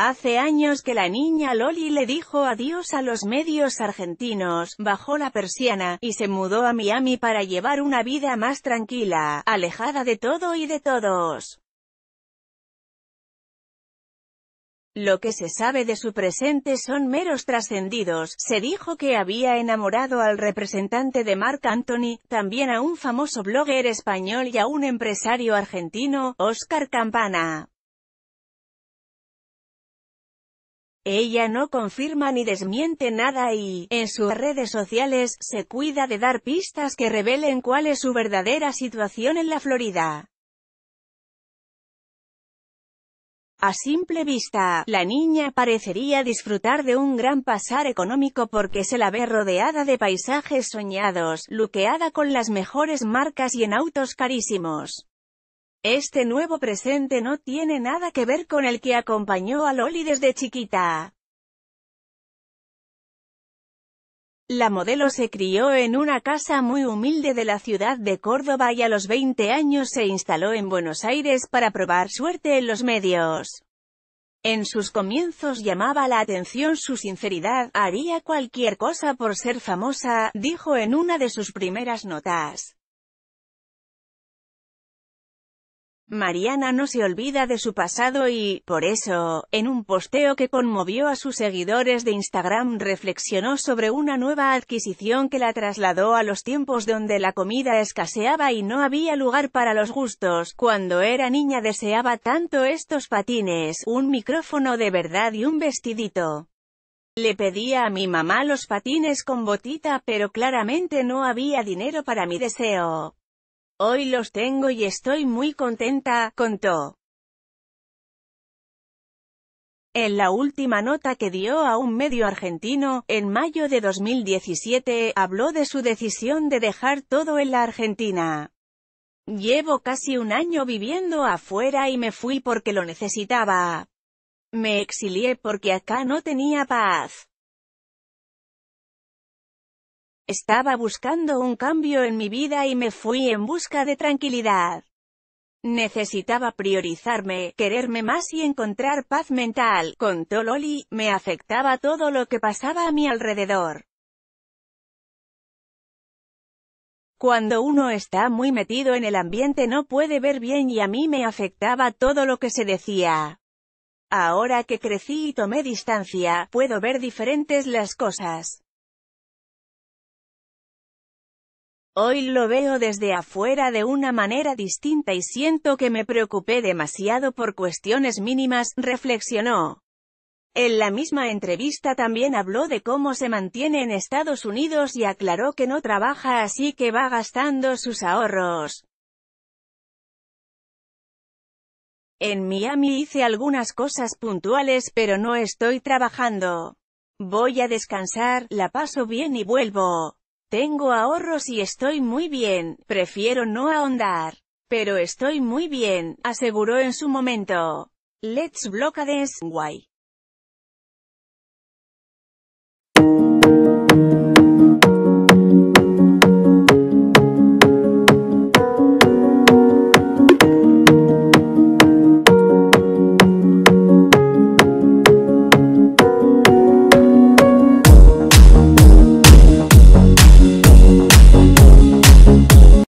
Hace años que la niña Loli le dijo adiós a los medios argentinos, bajó la persiana, y se mudó a Miami para llevar una vida más tranquila, alejada de todo y de todos. Lo que se sabe de su presente son meros trascendidos, se dijo que había enamorado al representante de Mark Anthony, también a un famoso blogger español y a un empresario argentino, Oscar Campana. Ella no confirma ni desmiente nada y, en sus redes sociales, se cuida de dar pistas que revelen cuál es su verdadera situación en la Florida. A simple vista, la niña parecería disfrutar de un gran pasar económico porque se la ve rodeada de paisajes soñados, luqueada con las mejores marcas y en autos carísimos. Este nuevo presente no tiene nada que ver con el que acompañó a Loli desde chiquita. La modelo se crió en una casa muy humilde de la ciudad de Córdoba y a los 20 años se instaló en Buenos Aires para probar suerte en los medios. En sus comienzos llamaba la atención su sinceridad, haría cualquier cosa por ser famosa, dijo en una de sus primeras notas. Mariana no se olvida de su pasado y, por eso, en un posteo que conmovió a sus seguidores de Instagram reflexionó sobre una nueva adquisición que la trasladó a los tiempos donde la comida escaseaba y no había lugar para los gustos. Cuando era niña deseaba tanto estos patines, un micrófono de verdad y un vestidito. Le pedía a mi mamá los patines con botita pero claramente no había dinero para mi deseo. Hoy los tengo y estoy muy contenta, contó. En la última nota que dio a un medio argentino, en mayo de 2017, habló de su decisión de dejar todo en la Argentina. Llevo casi un año viviendo afuera y me fui porque lo necesitaba. Me exilié porque acá no tenía paz. Estaba buscando un cambio en mi vida y me fui en busca de tranquilidad. Necesitaba priorizarme, quererme más y encontrar paz mental. Con Loli, me afectaba todo lo que pasaba a mi alrededor. Cuando uno está muy metido en el ambiente no puede ver bien y a mí me afectaba todo lo que se decía. Ahora que crecí y tomé distancia, puedo ver diferentes las cosas. Hoy lo veo desde afuera de una manera distinta y siento que me preocupé demasiado por cuestiones mínimas, reflexionó. En la misma entrevista también habló de cómo se mantiene en Estados Unidos y aclaró que no trabaja así que va gastando sus ahorros. En Miami hice algunas cosas puntuales pero no estoy trabajando. Voy a descansar, la paso bien y vuelvo. Tengo ahorros y estoy muy bien, prefiero no ahondar. Pero estoy muy bien, aseguró en su momento. Let's Blockades, guay.